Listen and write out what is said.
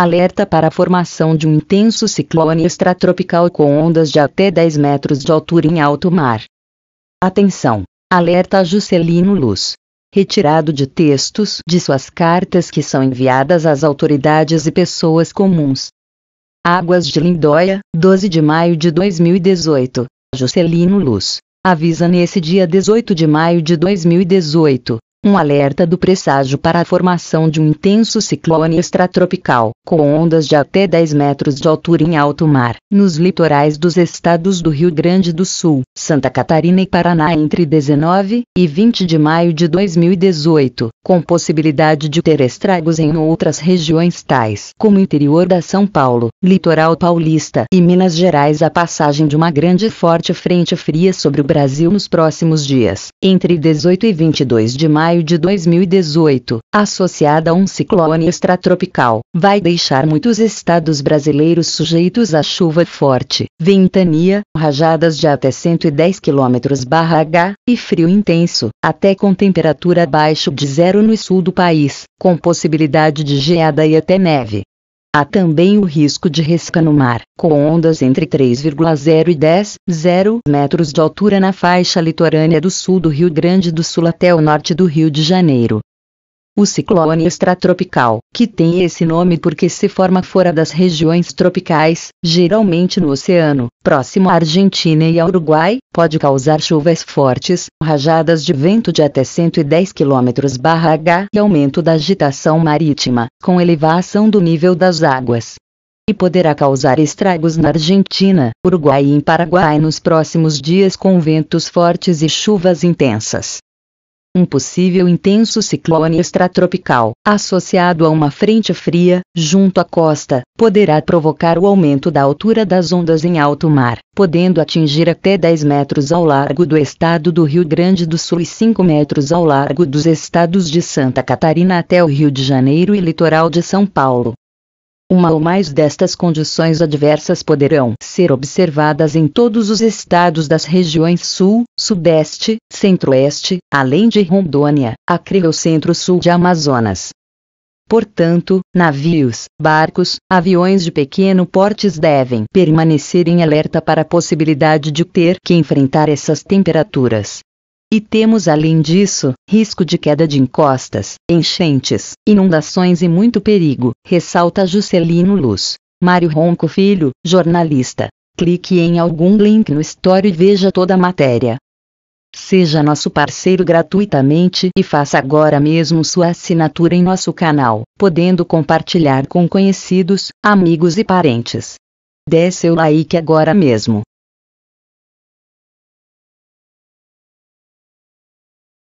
alerta para a formação de um intenso ciclone extratropical com ondas de até 10 metros de altura em alto mar. Atenção! Alerta Juscelino Luz. Retirado de textos de suas cartas que são enviadas às autoridades e pessoas comuns. Águas de Lindóia, 12 de maio de 2018. Juscelino Luz. Avisa nesse dia 18 de maio de 2018, um alerta do presságio para a formação de um intenso ciclone extratropical, com ondas de até 10 metros de altura em alto mar, nos litorais dos estados do Rio Grande do Sul, Santa Catarina e Paraná entre 19 e 20 de maio de 2018, com possibilidade de ter estragos em outras regiões tais como interior da São Paulo, litoral paulista e Minas Gerais a passagem de uma grande e forte frente fria sobre o Brasil nos próximos dias, entre 18 e 22 de maio maio de 2018, associada a um ciclone extratropical, vai deixar muitos estados brasileiros sujeitos a chuva forte, ventania, rajadas de até 110 km/h e frio intenso, até com temperatura abaixo de zero no sul do país, com possibilidade de geada e até neve. Há também o risco de resca no mar, com ondas entre 3,0 e 10,0 metros de altura na faixa litorânea do sul do Rio Grande do Sul até o norte do Rio de Janeiro o ciclone extratropical, que tem esse nome porque se forma fora das regiões tropicais, geralmente no oceano, próximo à Argentina e ao Uruguai, pode causar chuvas fortes, rajadas de vento de até 110 km/h e aumento da agitação marítima, com elevação do nível das águas e poderá causar estragos na Argentina, Uruguai e em Paraguai nos próximos dias com ventos fortes e chuvas intensas um possível intenso ciclone extratropical, associado a uma frente fria, junto à costa, poderá provocar o aumento da altura das ondas em alto mar, podendo atingir até 10 metros ao largo do estado do Rio Grande do Sul e 5 metros ao largo dos estados de Santa Catarina até o Rio de Janeiro e litoral de São Paulo. Uma ou mais destas condições adversas poderão ser observadas em todos os estados das regiões Sul, Sudeste, Centro-Oeste, além de Rondônia, Acre e Centro-Sul de Amazonas. Portanto, navios, barcos, aviões de pequeno porte devem permanecer em alerta para a possibilidade de ter que enfrentar essas temperaturas. E temos além disso, risco de queda de encostas, enchentes, inundações e muito perigo, ressalta Juscelino Luz. Mário Ronco Filho, jornalista. Clique em algum link no Story e veja toda a matéria. Seja nosso parceiro gratuitamente e faça agora mesmo sua assinatura em nosso canal, podendo compartilhar com conhecidos, amigos e parentes. Dê seu like agora mesmo.